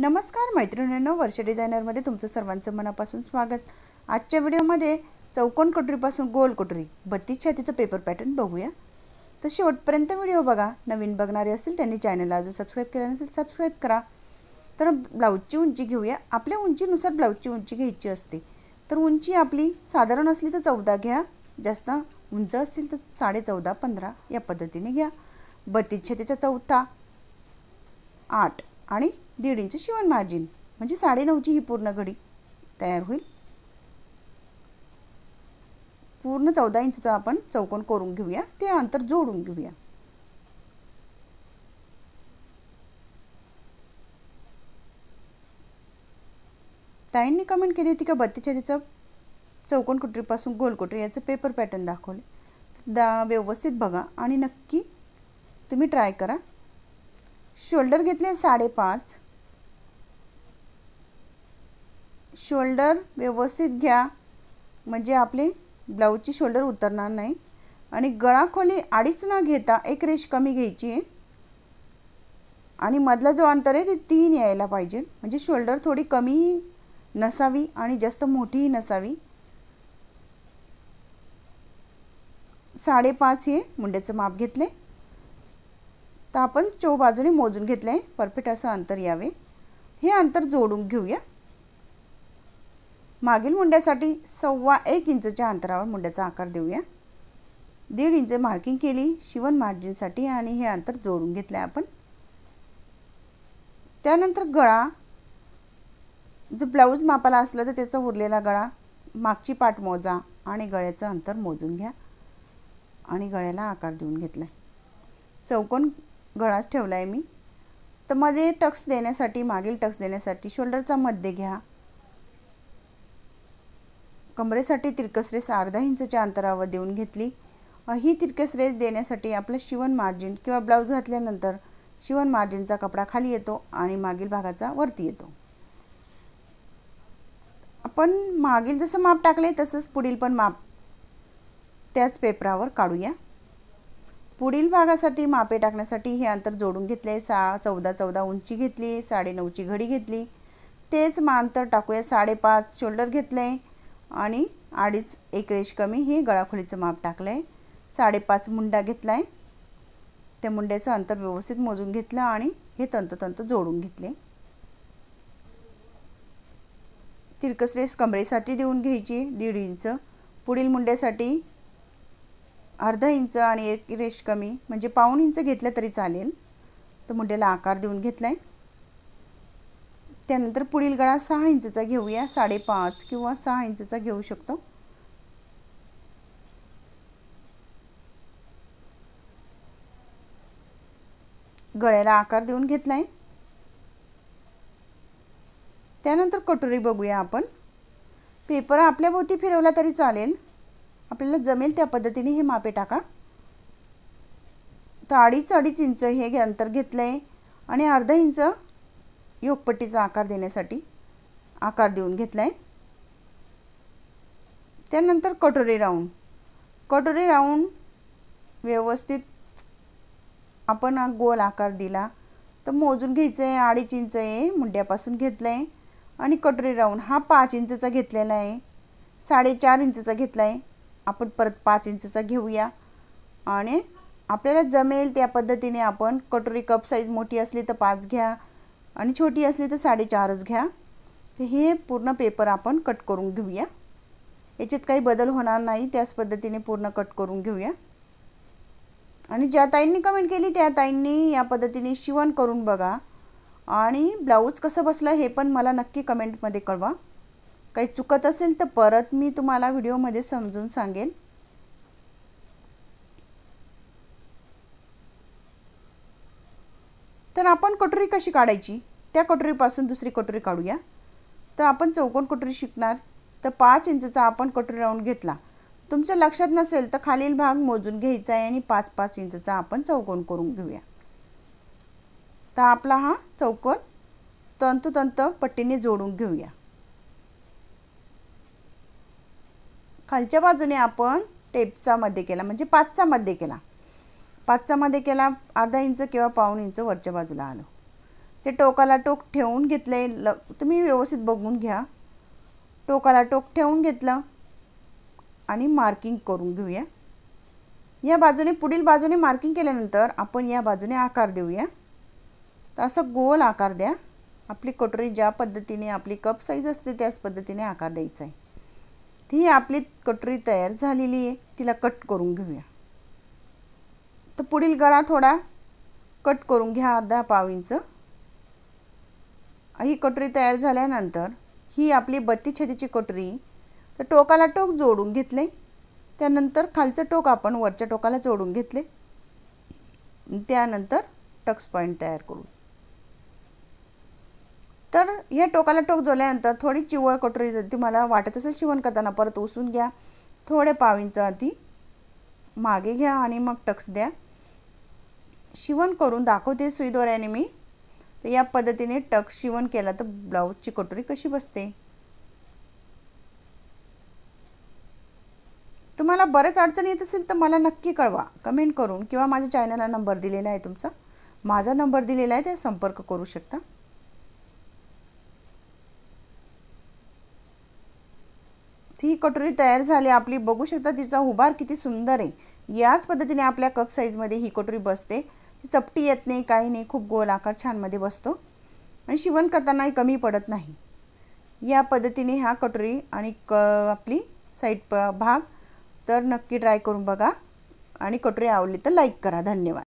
नमस्कार मैत्रिणींनो वर्ष डिझायनरमध्ये तुमचं सर्वांचं मनापासून स्वागत आजच्या व्हिडिओमध्ये चौकोन कटरीपासून गोल कटोरी बत्तीस छातीचं पेपर पॅटर्न बघूया तर शेवटपर्यंत व्हिडिओ बघा नवीन बघणारे असतील त्यांनी चॅनलला अजून सबस्क्राईब केलं नसेल सबस्क्राईब करा तर ब्लाऊजची उंची घेऊया आपल्या उंचीनुसार ब्लाऊजची उंची घ्यायची असते तर उंची आपली साधारण असली तर चौदा घ्या जास्त उंच असतील तर साडे चौदा पंधरा या पद्धतीने घ्या बत्तीस छातीचा चौथा आठ आणि दीड इंच शिवण मार्जिन म्हणजे साडेनऊची ही पूर्ण घडी तयार होईल पूर्ण चौदा इंचचा आपण चौकोन करून घेऊया ते अंतर जोडून घेऊया ताईंनी कमेंट केली होती का बत्तीचाळीचा चौकोन कुटरीपासून गोल याचं पेपर पॅटर्न दाखवले दा व्यवस्थित बघा आणि नक्की तुम्ही ट्राय करा शोल्डर घेतले साडेपाच शोल्डर व्यवस्थित घ्या म्हणजे आपले ब्लाऊजची शोल्डर उतरणार नाही आणि गळाखोली अडीच न घेता एक रेश कमी घ्यायची आहे आणि मधला जो अंतर आहे ते तीन यायला पाहिजे म्हणजे शोल्डर थोडी कमी नसावी आणि जास्त मोठीही नसावी साडेपाच हे मुंड्याचं माप घेतले तर आपण चौ बाजूने मोजून घेतलं आहे परफेक्ट असं अंतर यावे हे अंतर जोडून घेऊया मागील मुंड्यासाठी सव्वा एक इंचच्या अंतरावर मुंड्याचा आकार देऊया दीड इंच मार्किंग केली शिवण मार्जिनसाठी आणि हे अंतर जोडून घेतलं आहे आपण त्यानंतर गळा जो ब्लाऊज मापाला असलं तर त्याचा उरलेला गळा मागची पाट मोजा आणि गळ्याचं अंतर मोजून घ्या आणि गळ्याला आकार देऊन घेतला आहे चौकोन गळाच ठेवला आहे मी तर मध्ये टक्स देण्यासाठी मागील टक्स देण्यासाठी शोल्डरचा मध्य घ्या कमरेसाठी तिरकस रेस अर्धा इंचच्या अंतरावर देऊन घेतली ही तिरकस रेस देण्यासाठी आपलं शिवण मार्जिन किंवा ब्लाऊज घातल्यानंतर शिवण मार्जिनचा कपडा खाली येतो आणि मागील भागाचा वरती येतो आपण मागील जसं माप टाकले तसंच पुढील पण माप त्याच पेपरावर काढूया पुढील भागासाठी मापे टाकण्यासाठी हे अंतर जोडून घेतले सा चौदा चौदा उंची घेतली साडेनऊची घडी घेतली तेच मांतर टाकूया साडेपाच शोल्डर घेतले आणि अडीच एक रेश कमी हे गळाखोलीचं माप टाकलं आहे साडेपाच मुंडा घेतला आहे त्या मुंड्याचं अंतर व्यवस्थित मोजून घेतलं आणि हे तंत जोडून घेतले तिरकस रेस कमरेसाठी देऊन घ्यायची दीड इंच पुढील मुंड्यासाठी अर्धा इंच आणि एक रेश कमी म्हणजे पाऊण इंच घेतलं तरी चालेल तो मुंड्याला आकार देऊन घेतला आहे त्यानंतर पुढील गळा सहा इंचचा घेऊया साडेपाच किंवा सहा इंचचा घेऊ शकतो गळ्याला आकार देऊन घेतला आहे त्यानंतर कटोरी बघूया आपण पेपर आपल्याभोवती फिरवला तरी चालेल आपल्याला जमेल त्या पद्धतीने हे मापे टाका तर अडीच अडीच इंच हे अंतर घेतलं आहे आणि अर्धा इंच योगपट्टीचा आकार देण्यासाठी आकार देऊन घेतला आहे त्यानंतर कटोरी राऊंड कटोरी राऊंड व्यवस्थित आपण गोल आकार दिला तर मोजून घ्यायचं आहे अडीच इंच आहे मुंड्यापासून घेतलं आहे आणि कटोरी राऊंड हा पाच इंचचा घेतलेला आहे साडेचार इंचचा घेतला आहे आपण परत पाच इंचचा घेऊया आणि आपल्याला जमेल त्या पद्धतीने आपण कटोरी कप साईज मोठी असली तर पाच घ्या आणि छोटी असली तर साडेचारच घ्या तर हे पूर्ण पेपर आपण कट करून घेऊया याच्यात काही बदल होणार नाही त्याच पद्धतीने पूर्ण कट करून घेऊया आणि ज्या ताईंनी कमेंट केली त्या ताईंनी या पद्धतीने शिवण करून बघा आणि ब्लाऊज कसं बसलं हे पण मला नक्की कमेंटमध्ये कळवा काही चुकत असेल तर परत मी तुम्हाला व्हिडिओमध्ये समजून सांगेन तर आपण कटोरी कशी काढायची त्या कटोरीपासून दुसरी कटोरी काढूया तर आपण चौकोन कटोरी शिकणार तर पाच इंचचा आपण कटोरी राऊंड घेतला तुमच्या लक्षात नसेल तर खालील भाग मोजून घ्यायचा आहे आणि पाच पाच इंचचा आपण चौकोन करून घेऊया तर आपला हा चौकोन तंतोतंत पट्टीने जोडून घेऊया खालच्या बाजूने आपण टेपचा मध्ये केला म्हणजे पाचचा मध्ये केला पाचचा मध्ये केला अर्धा इंच किंवा पाऊन इंच वरच्या बाजूला आलो ते टोकाला टोक ठेवून घेतले ल तुम्ही व्यवस्थित बघून घ्या टोकाला टोक ठेवून घेतलं आणि मार्किंग करून घेऊया या बाजूने पुढील बाजूने मार्किंग केल्यानंतर आपण या बाजूने आकार देऊया तर असं गोल आकार द्या आपली कटोरी ज्या पद्धतीने आपली कप साईज असते त्याच पद्धतीने आकार द्यायचा आहे ती आपली कटरी तयार झालेली आहे तिला कट करून घेऊया तर पुढील गळा थोडा कट करून घ्या अर्धा पाव इंच ही कटरी तयार झाल्यानंतर ही आपली बत्ती छेदीची कटरी तर टोकाला टोक जोडून घेतले त्यानंतर खालचं टोक आपण वरच्या टोकाला जोडून घेतले त्यानंतर टक्स पॉईंट तयार करू तर हे टोकाला टोक जोडल्यानंतर थोडी चिवळ कटोरी जर तुम्हाला वाटत असं शिवण करताना परत उसून घ्या थोडे पाविंच आधी मागे घ्या आणि मग टक्स द्या शिवण करून दाखवते सुईदोऱ्याने मी तर या पद्धतीने टक्स शिवण केला तर ब्लाऊजची कटोरी कशी बसते तुम्हाला बऱ्याच अडचणी येत असेल तर मला नक्की कळवा कमेंट करून किंवा माझ्या चॅनलला नंबर दिलेला आहे तुमचा माझा नंबर दिलेला आहे ते संपर्क करू शकता ही कटोरी तयार झाली आपली बघू शकता तिचा उभार किती सुंदर आहे याच पद्धतीने आपल्या कप साईजमध्ये ही कटोरी बसते चपटी येत नाही काही नाही खूप गोल आकार छानमध्ये बसतो आणि शिवण करतानाही कमी पडत नाही या पद्धतीने ह्या कटोरी आणि क आपली साईड प भाग तर नक्की ट्राय करून बघा आणि कटोरी आवडली तर लाईक करा धन्यवाद